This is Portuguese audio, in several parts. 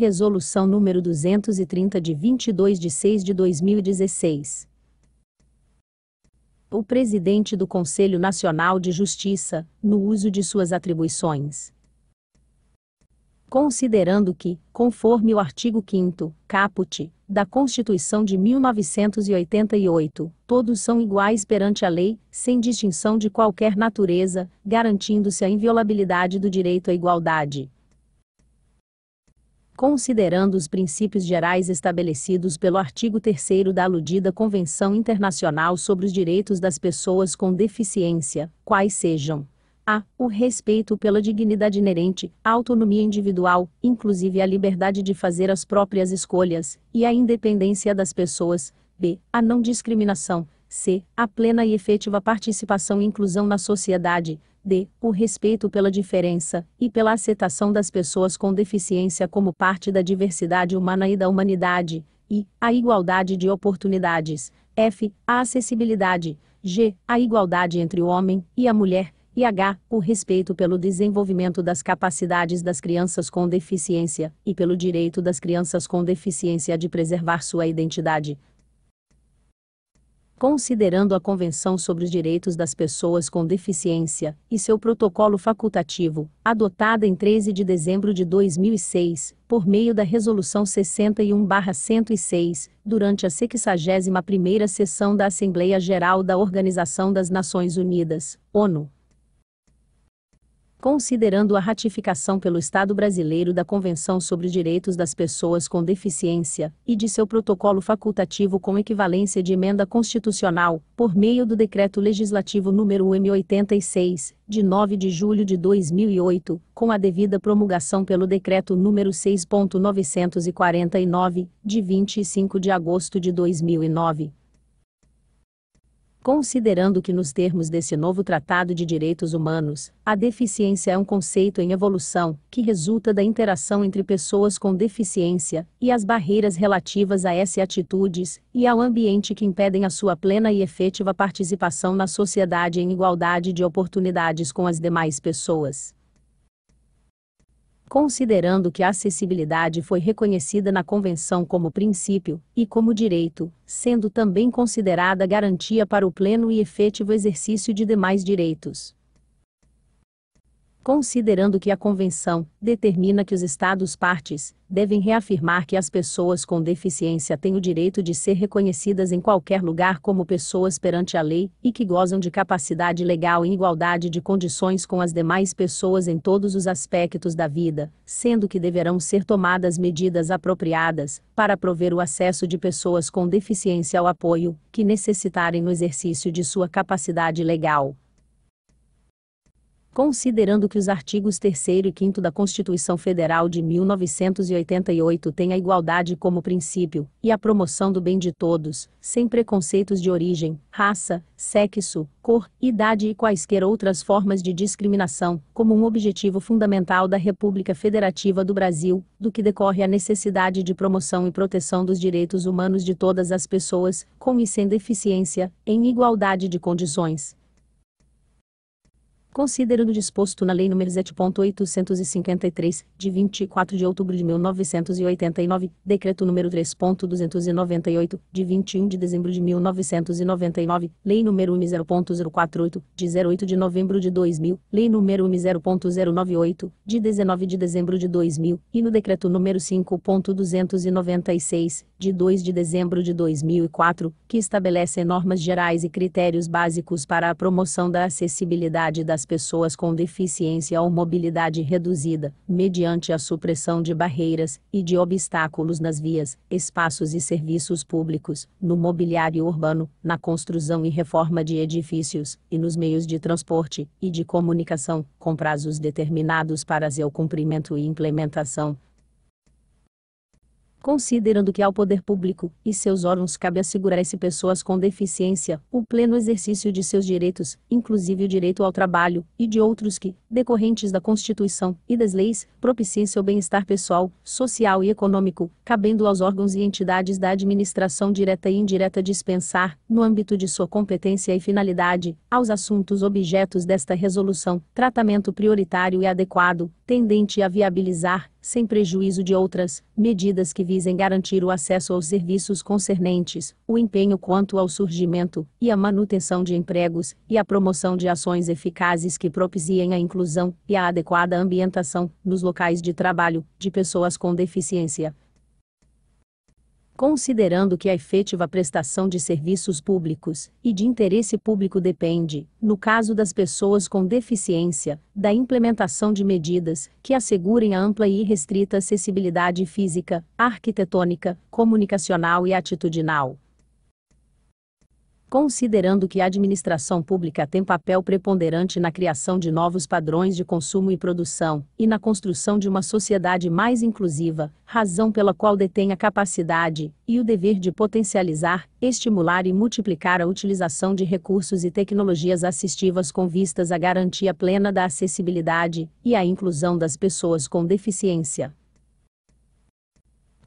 Resolução número 230 de 22 de 6 de 2016. O presidente do Conselho Nacional de Justiça, no uso de suas atribuições. Considerando que, conforme o artigo 5 caput, da Constituição de 1988, todos são iguais perante a lei, sem distinção de qualquer natureza, garantindo-se a inviolabilidade do direito à igualdade considerando os princípios gerais estabelecidos pelo artigo 3 da aludida Convenção Internacional sobre os Direitos das Pessoas com Deficiência, quais sejam a. O respeito pela dignidade inerente, a autonomia individual, inclusive a liberdade de fazer as próprias escolhas, e a independência das pessoas. B. A não discriminação. C. A plena e efetiva participação e inclusão na sociedade. D. O respeito pela diferença, e pela aceitação das pessoas com deficiência como parte da diversidade humana e da humanidade, e a igualdade de oportunidades. F. A acessibilidade. G. A igualdade entre o homem e a mulher. E H. O respeito pelo desenvolvimento das capacidades das crianças com deficiência e pelo direito das crianças com deficiência de preservar sua identidade, considerando a Convenção sobre os Direitos das Pessoas com Deficiência e seu protocolo facultativo, adotada em 13 de dezembro de 2006, por meio da Resolução 61/106, durante a 61ª sessão da Assembleia Geral da Organização das Nações Unidas, ONU considerando a ratificação pelo Estado brasileiro da Convenção sobre Direitos das Pessoas com Deficiência e de seu protocolo facultativo com equivalência de emenda constitucional, por meio do Decreto Legislativo Número M86, de 9 de julho de 2008, com a devida promulgação pelo Decreto nº 6.949, de 25 de agosto de 2009 considerando que, nos termos desse novo Tratado de Direitos Humanos, a deficiência é um conceito em evolução, que resulta da interação entre pessoas com deficiência, e as barreiras relativas a essas atitudes, e ao ambiente que impedem a sua plena e efetiva participação na sociedade em igualdade de oportunidades com as demais pessoas. Considerando que a acessibilidade foi reconhecida na Convenção como princípio e como direito, sendo também considerada garantia para o pleno e efetivo exercício de demais direitos considerando que a Convenção determina que os Estados-partes devem reafirmar que as pessoas com deficiência têm o direito de ser reconhecidas em qualquer lugar como pessoas perante a lei e que gozam de capacidade legal e igualdade de condições com as demais pessoas em todos os aspectos da vida, sendo que deverão ser tomadas medidas apropriadas para prover o acesso de pessoas com deficiência ao apoio que necessitarem no exercício de sua capacidade legal considerando que os artigos 3 e 5 da Constituição Federal de 1988 têm a igualdade como princípio, e a promoção do bem de todos, sem preconceitos de origem, raça, sexo, cor, idade e quaisquer outras formas de discriminação, como um objetivo fundamental da República Federativa do Brasil, do que decorre a necessidade de promoção e proteção dos direitos humanos de todas as pessoas, com e sem deficiência, em igualdade de condições considerando disposto na Lei nº 7.853, de 24 de outubro de 1989, Decreto nº 3.298, de 21 de dezembro de 1999, Lei nº 10.048, de 08 de novembro de 2000, Lei nº 10.098, de 19 de dezembro de 2000, e no Decreto nº 5.296, de 2 de dezembro de 2004, que estabelece normas gerais e critérios básicos para a promoção da acessibilidade das pessoas com deficiência ou mobilidade reduzida, mediante a supressão de barreiras e de obstáculos nas vias, espaços e serviços públicos, no mobiliário urbano, na construção e reforma de edifícios, e nos meios de transporte e de comunicação, com prazos determinados para seu cumprimento e implementação considerando que ao poder público e seus órgãos cabe assegurar-se pessoas com deficiência o pleno exercício de seus direitos, inclusive o direito ao trabalho e de outros que, decorrentes da Constituição e das leis, propiciem seu bem-estar pessoal, social e econômico, cabendo aos órgãos e entidades da administração direta e indireta dispensar, no âmbito de sua competência e finalidade, aos assuntos objetos desta resolução, tratamento prioritário e adequado, tendente a viabilizar, sem prejuízo de outras, medidas que visem garantir o acesso aos serviços concernentes, o empenho quanto ao surgimento e a manutenção de empregos e a promoção de ações eficazes que propiciem a inclusão e a adequada ambientação nos locais de trabalho de pessoas com deficiência considerando que a efetiva prestação de serviços públicos e de interesse público depende, no caso das pessoas com deficiência, da implementação de medidas que assegurem a ampla e irrestrita acessibilidade física, arquitetônica, comunicacional e atitudinal, considerando que a administração pública tem papel preponderante na criação de novos padrões de consumo e produção, e na construção de uma sociedade mais inclusiva, razão pela qual detém a capacidade e o dever de potencializar, estimular e multiplicar a utilização de recursos e tecnologias assistivas com vistas à garantia plena da acessibilidade e à inclusão das pessoas com deficiência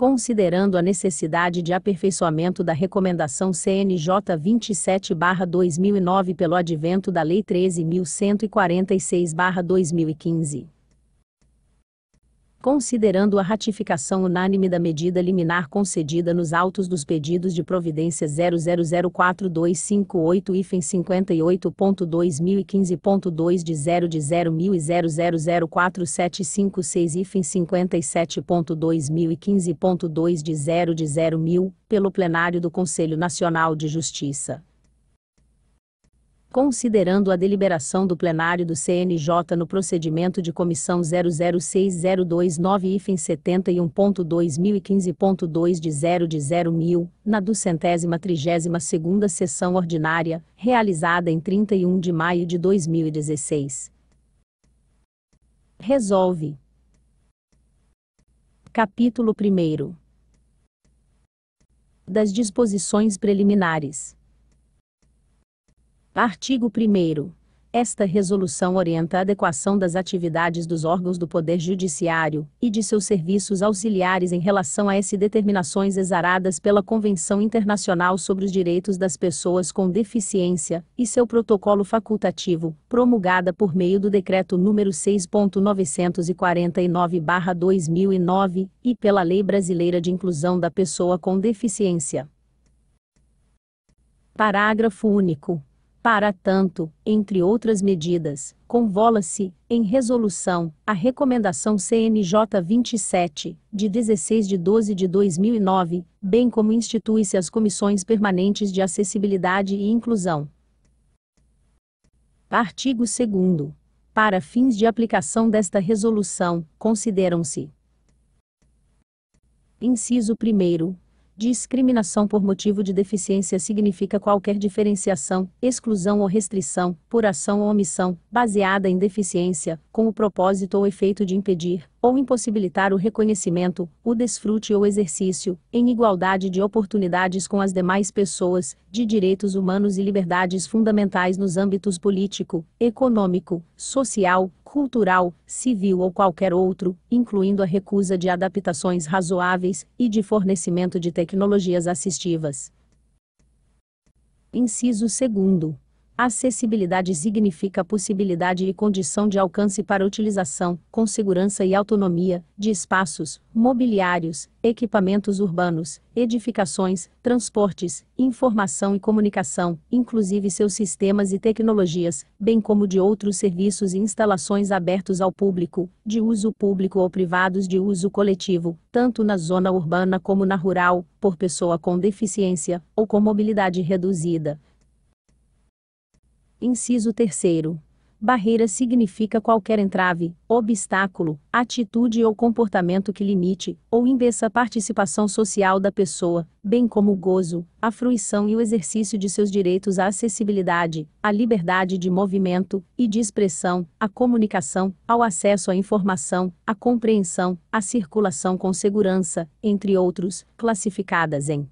considerando a necessidade de aperfeiçoamento da Recomendação CNJ 27-2009 pelo advento da Lei 13.146-2015 considerando a ratificação unânime da medida liminar concedida nos autos dos pedidos de providência 0004258 IFEM 58.2015.2 de 0 de 0.00047556 IFEM 57.2015.2 de 0 de 0.000, pelo plenário do Conselho Nacional de Justiça considerando a deliberação do plenário do CNJ no procedimento de comissão 006029 7120152 de 0 de 0 mil, na duzentésima trigésima segunda sessão ordinária, realizada em 31 de maio de 2016. Resolve. Capítulo 1 Das disposições preliminares. Artigo 1. Esta resolução orienta a adequação das atividades dos órgãos do Poder Judiciário e de seus serviços auxiliares em relação a essas determinações exaradas pela Convenção Internacional sobre os Direitos das Pessoas com Deficiência e seu protocolo facultativo, promulgada por meio do Decreto nº 6.949-2009 e pela Lei Brasileira de Inclusão da Pessoa com Deficiência. Parágrafo único. Para tanto, entre outras medidas, convola-se, em resolução, a Recomendação CNJ 27, de 16 de 12 de 2009, bem como institui-se as Comissões Permanentes de Acessibilidade e Inclusão. Artigo 2. Para fins de aplicação desta resolução, consideram-se: Inciso 1 Discriminação por motivo de deficiência significa qualquer diferenciação, exclusão ou restrição, por ação ou omissão, baseada em deficiência, com o propósito ou efeito de impedir ou impossibilitar o reconhecimento, o desfrute ou exercício, em igualdade de oportunidades com as demais pessoas, de direitos humanos e liberdades fundamentais nos âmbitos político, econômico, social, cultural, civil ou qualquer outro, incluindo a recusa de adaptações razoáveis e de fornecimento de tecnologias assistivas. Inciso 2. Acessibilidade significa possibilidade e condição de alcance para utilização, com segurança e autonomia, de espaços, mobiliários, equipamentos urbanos, edificações, transportes, informação e comunicação, inclusive seus sistemas e tecnologias, bem como de outros serviços e instalações abertos ao público, de uso público ou privados de uso coletivo, tanto na zona urbana como na rural, por pessoa com deficiência ou com mobilidade reduzida Inciso 3. Barreira significa qualquer entrave, obstáculo, atitude ou comportamento que limite ou impeça a participação social da pessoa, bem como o gozo, a fruição e o exercício de seus direitos à acessibilidade, à liberdade de movimento e de expressão, à comunicação, ao acesso à informação, à compreensão, à circulação com segurança, entre outros, classificadas em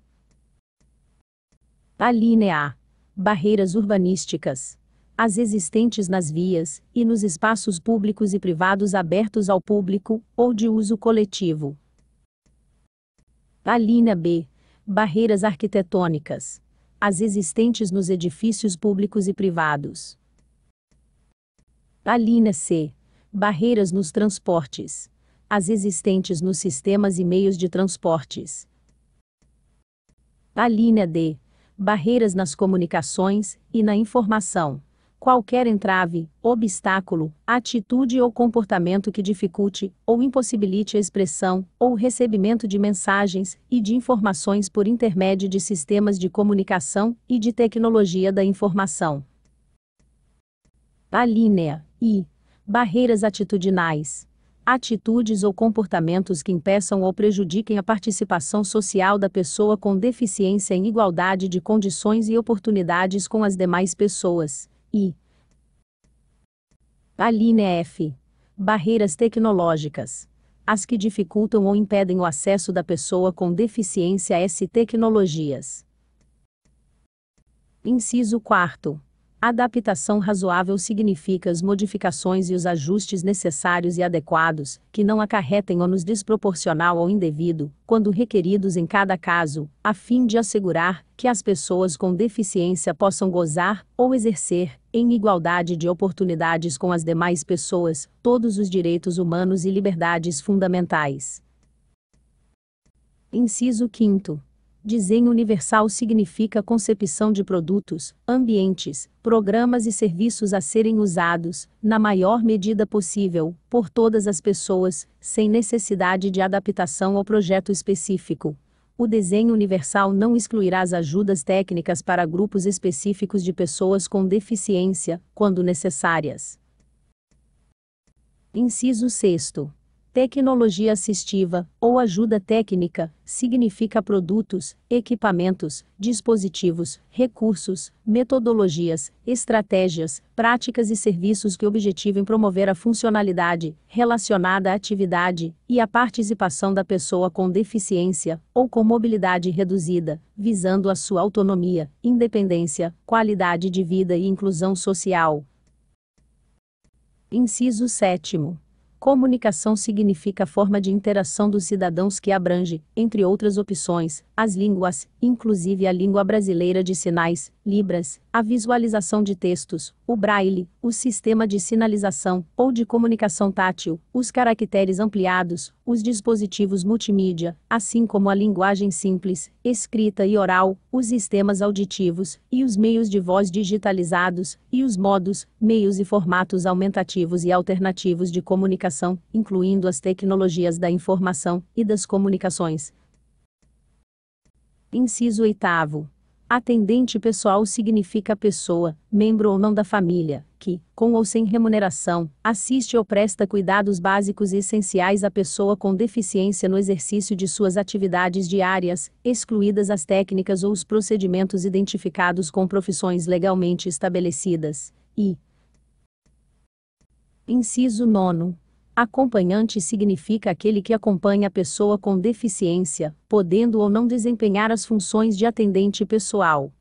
alínea A barreiras urbanísticas, as existentes nas vias e nos espaços públicos e privados abertos ao público ou de uso coletivo. Alínea B. Barreiras arquitetônicas, as existentes nos edifícios públicos e privados. Alínea C. Barreiras nos transportes, as existentes nos sistemas e meios de transportes. Alínea D barreiras nas comunicações e na informação. Qualquer entrave, obstáculo, atitude ou comportamento que dificulte ou impossibilite a expressão ou recebimento de mensagens e de informações por intermédio de sistemas de comunicação e de tecnologia da informação. Alínea I. Barreiras atitudinais atitudes ou comportamentos que impeçam ou prejudiquem a participação social da pessoa com deficiência em igualdade de condições e oportunidades com as demais pessoas, e Alínea F. Barreiras tecnológicas. As que dificultam ou impedem o acesso da pessoa com deficiência a S tecnologias. Inciso 4. Adaptação razoável significa as modificações e os ajustes necessários e adequados, que não acarretem ônus desproporcional ao indevido, quando requeridos em cada caso, a fim de assegurar que as pessoas com deficiência possam gozar ou exercer, em igualdade de oportunidades com as demais pessoas, todos os direitos humanos e liberdades fundamentais. Inciso 5. Desenho universal significa concepção de produtos, ambientes, programas e serviços a serem usados, na maior medida possível, por todas as pessoas, sem necessidade de adaptação ao projeto específico. O desenho universal não excluirá as ajudas técnicas para grupos específicos de pessoas com deficiência, quando necessárias. Inciso 6. Tecnologia assistiva, ou ajuda técnica, significa produtos, equipamentos, dispositivos, recursos, metodologias, estratégias, práticas e serviços que objetivem promover a funcionalidade relacionada à atividade e a participação da pessoa com deficiência ou com mobilidade reduzida, visando a sua autonomia, independência, qualidade de vida e inclusão social. Inciso 7. Comunicação significa a forma de interação dos cidadãos que abrange, entre outras opções, as línguas, inclusive a língua brasileira de sinais, Libras, a visualização de textos, o braille, o sistema de sinalização ou de comunicação tátil, os caracteres ampliados, os dispositivos multimídia, assim como a linguagem simples, escrita e oral, os sistemas auditivos e os meios de voz digitalizados e os modos, meios e formatos aumentativos e alternativos de comunicação, incluindo as tecnologias da informação e das comunicações. Inciso 8 Atendente pessoal significa pessoa, membro ou não da família, que, com ou sem remuneração, assiste ou presta cuidados básicos e essenciais à pessoa com deficiência no exercício de suas atividades diárias, excluídas as técnicas ou os procedimentos identificados com profissões legalmente estabelecidas. E. Inciso 9 Acompanhante significa aquele que acompanha a pessoa com deficiência, podendo ou não desempenhar as funções de atendente pessoal.